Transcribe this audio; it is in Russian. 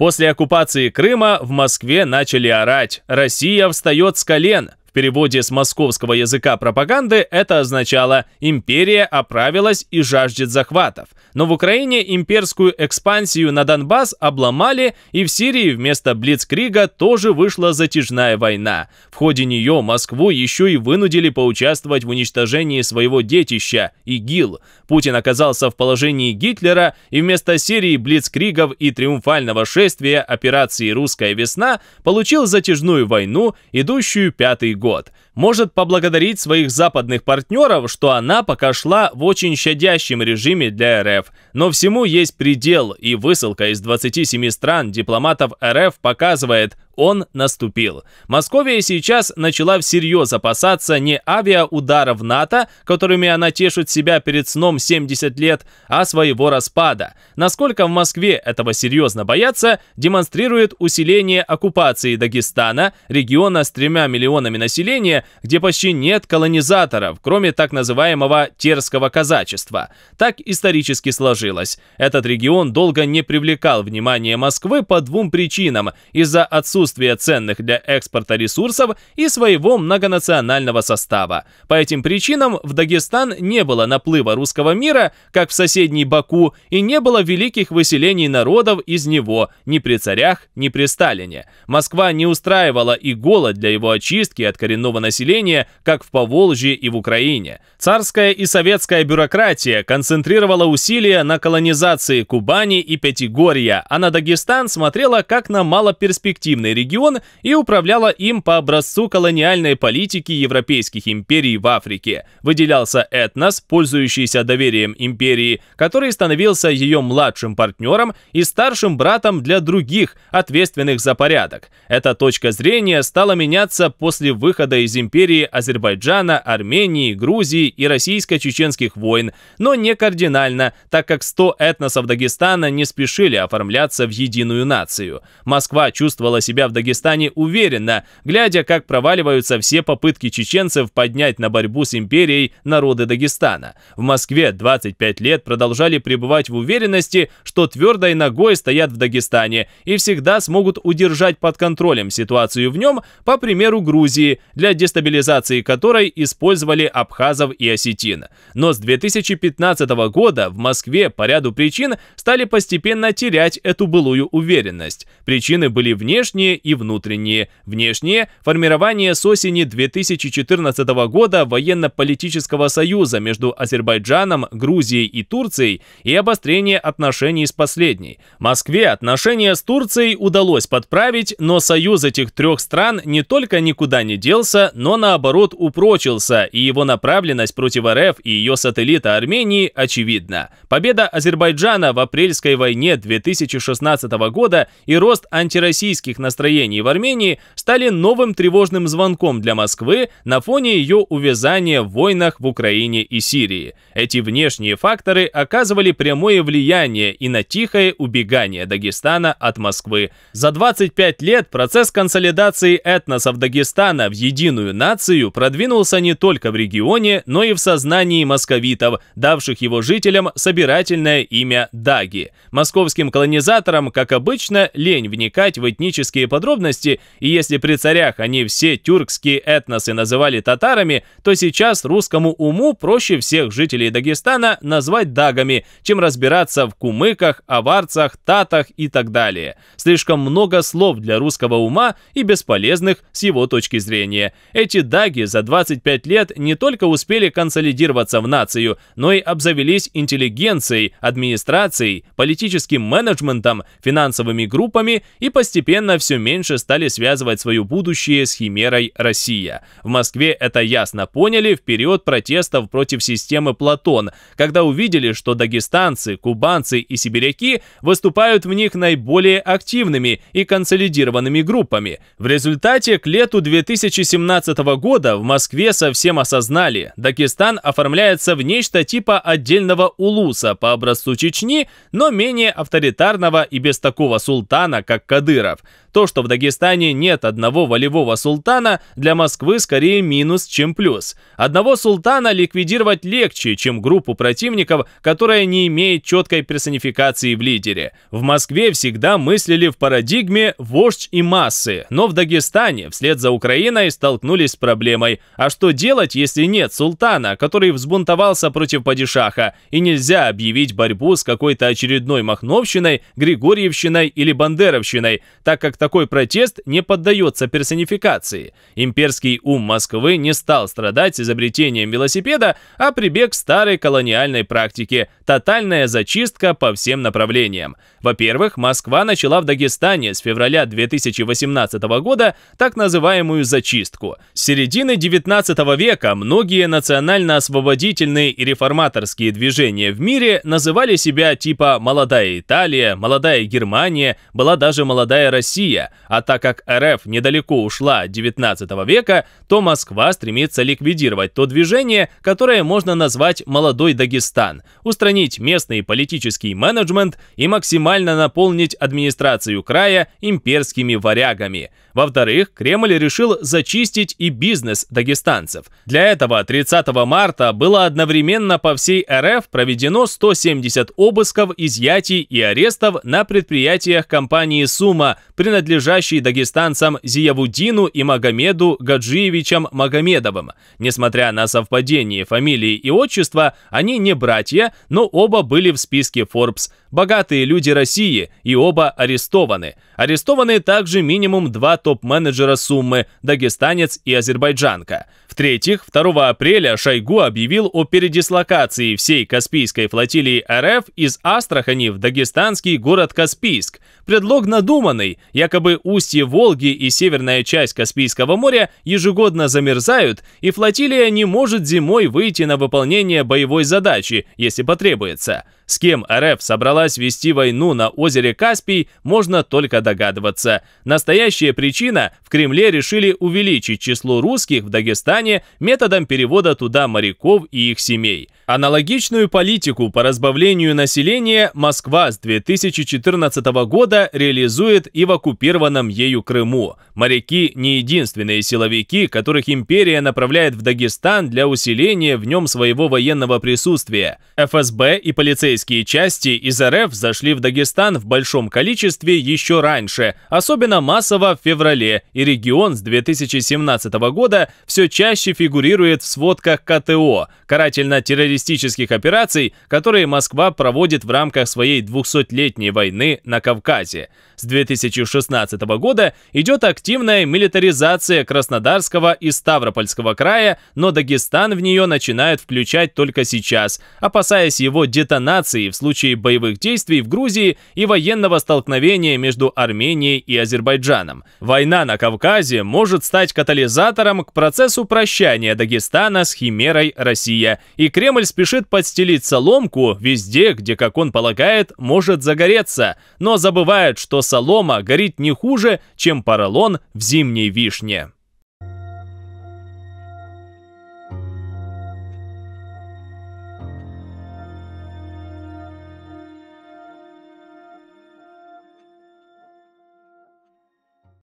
После оккупации Крыма в Москве начали орать «Россия встает с колен!» В переводе с московского языка пропаганды это означало «империя оправилась и жаждет захватов». Но в Украине имперскую экспансию на Донбасс обломали, и в Сирии вместо Блицкрига тоже вышла затяжная война. В ходе нее Москву еще и вынудили поучаствовать в уничтожении своего детища – ИГИЛ. Путин оказался в положении Гитлера, и вместо серии Блицкригов и триумфального шествия операции «Русская весна» получил затяжную войну, идущую пятый год, может поблагодарить своих западных партнеров, что она пока шла в очень щадящем режиме для РФ. Но всему есть предел, и высылка из 27 стран дипломатов РФ показывает, он наступил. Московия сейчас начала всерьез опасаться не авиаударов НАТО, которыми она тешит себя перед сном 70 лет, а своего распада. Насколько в Москве этого серьезно боятся, демонстрирует усиление оккупации Дагестана, региона с тремя миллионами населения, где почти нет колонизаторов, кроме так называемого терского казачества. Так исторически сложилось. Этот регион долго не привлекал внимания Москвы по двум причинам – из-за отсутствия отсутствие ценных для экспорта ресурсов и своего многонационального состава. По этим причинам в Дагестан не было наплыва русского мира, как в соседней Баку, и не было великих выселений народов из него ни при царях, ни при Сталине. Москва не устраивала и голод для его очистки от коренного населения, как в Поволжье и в Украине. Царская и советская бюрократия концентрировала усилия на колонизации Кубани и Пятигорья, а на Дагестан смотрела как на малоперспективный колониальный регион и управляла им по образцу колониальной политики европейских империй в Африке. Выделялся этнос, пользующийся доверием империи, который становился ее младшим партнером и старшим братом для других, ответственных за порядок. Эта точка зрения стала меняться после выхода из империи Азербайджана, Армении, Грузии и российско-чеченских войн, но не кардинально, так как 100 этносов Дагестана не спешили оформляться в единую нацию. Москва чувствовала себя себя в Дагестане уверенно, глядя, как проваливаются все попытки чеченцев поднять на борьбу с империей народы Дагестана. В Москве 25 лет продолжали пребывать в уверенности, что твердой ногой стоят в Дагестане и всегда смогут удержать под контролем ситуацию в нем, по примеру Грузии, для дестабилизации которой использовали абхазов и осетин. Но с 2015 года в Москве по ряду причин стали постепенно терять эту былую уверенность. Причины были внешние, внешние и внутренние. Внешние – формирование с осени 2014 года военно-политического союза между Азербайджаном, Грузией и Турцией и обострение отношений с последней. Москве отношения с Турцией удалось подправить, но союз этих трех стран не только никуда не делся, но наоборот упрочился, и его направленность против РФ и ее сателлита Армении очевидна. Победа Азербайджана в апрельской войне 2016 года и рост антироссийских настроений настроений в Армении стали новым тревожным звонком для Москвы на фоне ее увязания в войнах в Украине и Сирии. Эти внешние факторы оказывали прямое влияние и на тихое убегание Дагестана от Москвы. За 25 лет процесс консолидации этносов Дагестана в единую нацию продвинулся не только в регионе, но и в сознании московитов, давших его жителям собирательное имя Даги. Московским колонизаторам, как обычно, лень вникать в этнические подробности, и если при царях они все тюркские этносы называли татарами, то сейчас русскому уму проще всех жителей Дагестана назвать дагами, чем разбираться в кумыках, аварцах, татах и так далее. Слишком много слов для русского ума и бесполезных с его точки зрения. Эти даги за 25 лет не только успели консолидироваться в нацию, но и обзавелись интеллигенцией, администрацией, политическим менеджментом, финансовыми группами и постепенно все меньше стали связывать свое будущее с химерой «Россия». В Москве это ясно поняли в период протестов против системы «Платон», когда увидели, что дагестанцы, кубанцы и сибиряки выступают в них наиболее активными и консолидированными группами. В результате к лету 2017 года в Москве совсем осознали, Дагестан оформляется в нечто типа отдельного улуса по образцу Чечни, но менее авторитарного и без такого султана, как Кадыров. То, что в Дагестане нет одного волевого султана, для Москвы скорее минус, чем плюс. Одного султана ликвидировать легче, чем группу противников, которая не имеет четкой персонификации в лидере. В Москве всегда мыслили в парадигме «вождь и массы», но в Дагестане вслед за Украиной столкнулись с проблемой. А что делать, если нет султана, который взбунтовался против падишаха, и нельзя объявить борьбу с какой-то очередной махновщиной, григорьевщиной или бандеровщиной, так как такой протест не поддается персонификации. Имперский ум Москвы не стал страдать изобретением велосипеда, а прибег к старой колониальной практике – тотальная зачистка по всем направлениям. Во-первых, Москва начала в Дагестане с февраля 2018 года так называемую зачистку. С середины 19 века многие национально-освободительные и реформаторские движения в мире называли себя типа «молодая Италия», «молодая Германия», была даже «молодая Россия», Россия, а так как РФ недалеко ушла от 19 века, то Москва стремится ликвидировать то движение, которое можно назвать «молодой Дагестан», устранить местный политический менеджмент и максимально наполнить администрацию края имперскими варягами. Во-вторых, Кремль решил зачистить и бизнес дагестанцев. Для этого 30 марта было одновременно по всей РФ проведено 170 обысков, изъятий и арестов на предприятиях компании Сумма. принадлежащих принадлежащий дагестанцам Зиявудину и Магомеду Гаджиевичам Магомедовым. Несмотря на совпадение фамилии и отчества, они не братья, но оба были в списке Forbes «Богатые люди России» и оба арестованы. Арестованы также минимум два топ-менеджера суммы – дагестанец и азербайджанка. В-третьих, 2 апреля Шойгу объявил о передислокации всей Каспийской флотилии РФ из Астрахани в дагестанский город Каспийск. Предлог надуманный, якобы Якобы устье Волги и северная часть Каспийского моря ежегодно замерзают, и флотилия не может зимой выйти на выполнение боевой задачи, если потребуется. С кем РФ собралась вести войну на озере Каспий, можно только догадываться. Настоящая причина – в Кремле решили увеличить число русских в Дагестане методом перевода туда моряков и их семей. Аналогичную политику по разбавлению населения Москва с 2014 года реализует и в оккупированных оккупированном ею Крыму. Моряки – не единственные силовики, которых империя направляет в Дагестан для усиления в нем своего военного присутствия. ФСБ и полицейские части из РФ зашли в Дагестан в большом количестве еще раньше, особенно массово в феврале, и регион с 2017 года все чаще фигурирует в сводках КТО – карательно-террористических операций, которые Москва проводит в рамках своей 200-летней войны на Кавказе. С 2016 2016 года идет активная милитаризация Краснодарского и Ставропольского края, но Дагестан в нее начинают включать только сейчас, опасаясь его детонации в случае боевых действий в Грузии и военного столкновения между Арменией и Азербайджаном. Война на Кавказе может стать катализатором к процессу прощания Дагестана с химерой Россия, и Кремль спешит подстелить соломку везде, где, как он полагает, может загореться, но забывает, что солома горит не хуже, чем поролон в зимней вишне.